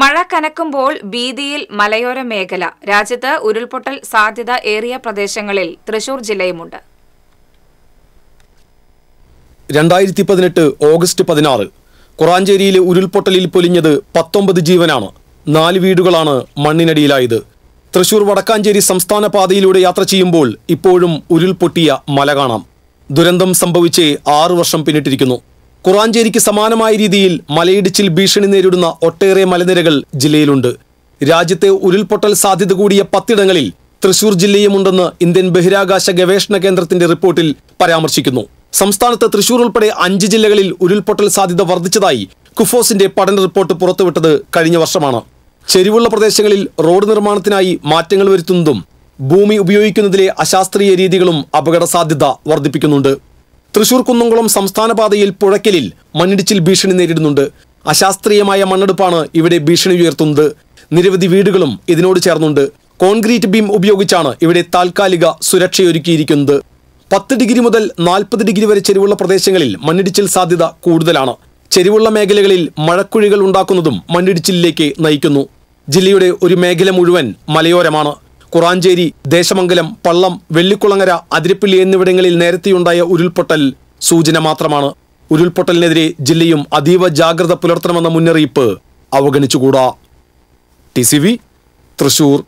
മഴ കനക്കുമ്പോൾ ഭീതിയിൽ മലയോര മേഖല രാജ്യത്ത് ഉരുൾപൊട്ടൽ സാധ്യത ഏറിയ പ്രദേശങ്ങളിൽ തൃശൂർ ജില്ലയുമുണ്ട് രണ്ടായിരത്തി പതിനെട്ട് ഓഗസ്റ്റ് പതിനാറ് കുറാഞ്ചേരിയിലെ ഉരുൾപൊട്ടലിൽ പൊലിഞ്ഞത് പത്തൊമ്പത് ജീവനാണ് നാല് വീടുകളാണ് മണ്ണിനടിയിലായത് തൃശൂർ വടക്കാഞ്ചേരി സംസ്ഥാന പാതയിലൂടെ യാത്ര ചെയ്യുമ്പോൾ ഇപ്പോഴും ഉരുൾപൊട്ടിയ മല കാണാം ദുരന്തം സംഭവിച്ചേ ആറു വർഷം പിന്നിട്ടിരിക്കുന്നു കുറാഞ്ചേരിക്ക് സമാനമായ രീതിയിൽ മലയിടിച്ചിൽ ഭീഷണി നേരിടുന്ന ഒട്ടേറെ മലനിരകൾ ജില്ലയിലുണ്ട് രാജ്യത്തെ ഉരുൾപൊട്ടൽ സാധ്യത കൂടിയ പത്തിടങ്ങളിൽ തൃശൂർ ജില്ലയുമുണ്ടെന്ന് ഇന്ത്യൻ ബഹിരാകാശ ഗവേഷണ കേന്ദ്രത്തിന്റെ റിപ്പോർട്ടിൽ പരാമർശിക്കുന്നു സംസ്ഥാനത്ത് തൃശൂർ ഉൾപ്പെടെ അഞ്ച് ജില്ലകളിൽ ഉരുൾപൊട്ടൽ സാധ്യത വർദ്ധിച്ചതായി കുഫോസിന്റെ പഠന റിപ്പോർട്ട് പുറത്തുവിട്ടത് കഴിഞ്ഞ വർഷമാണ് ചെരിവുള്ള പ്രദേശങ്ങളിൽ റോഡ് നിർമ്മാണത്തിനായി മാറ്റങ്ങൾ വരുത്തുന്നതും ഭൂമി ഉപയോഗിക്കുന്നതിലെ അശാസ്ത്രീയ രീതികളും അപകട സാധ്യത വർദ്ധിപ്പിക്കുന്നുണ്ട് തൃശൂർ കുന്നംകുളം സംസ്ഥാന പാതയിൽ പുഴയ്ക്കലിൽ മണ്ണിടിച്ചിൽ ഭീഷണി നേരിടുന്നുണ്ട് അശാസ്ത്രീയമായ മണ്ണെടുപ്പാണ് ഇവിടെ ഭീഷണി ഉയർത്തുന്നത് നിരവധി വീടുകളും ഇതിനോട് ചേർന്നുണ്ട് കോൺക്രീറ്റ് ബീം ഉപയോഗിച്ചാണ് ഇവിടെ താൽക്കാലിക സുരക്ഷയൊരുക്കിയിരിക്കുന്നത് പത്ത് ഡിഗ്രി മുതൽ നാൽപ്പത് ഡിഗ്രി വരെ ചെരിവുള്ള പ്രദേശങ്ങളിൽ മണ്ണിടിച്ചിൽ സാധ്യത കൂടുതലാണ് ചെരിവുള്ള മേഖലകളിൽ മഴക്കുഴികൾ ഉണ്ടാക്കുന്നതും മണ്ണിടിച്ചിലേക്ക് നയിക്കുന്നു ജില്ലയുടെ ഒരു മേഖല മുഴുവൻ മലയോരമാണ് കുറാഞ്ചേരി ദേശമംഗലം പള്ളം വെള്ളിക്കുളങ്ങര അതിരപ്പിള്ളി എന്നിവിടങ്ങളിൽ നേരത്തെയുണ്ടായ ഉരുൾപൊട്ടൽ സൂചന മാത്രമാണ് ഉരുൾപൊട്ടലിനെതിരെ ജില്ലയും അതീവ ജാഗ്രത പുലർത്തണമെന്ന മുന്നറിയിപ്പ് അവഗണിച്ചുകൂടാ ടി സി വി തൃശൂർ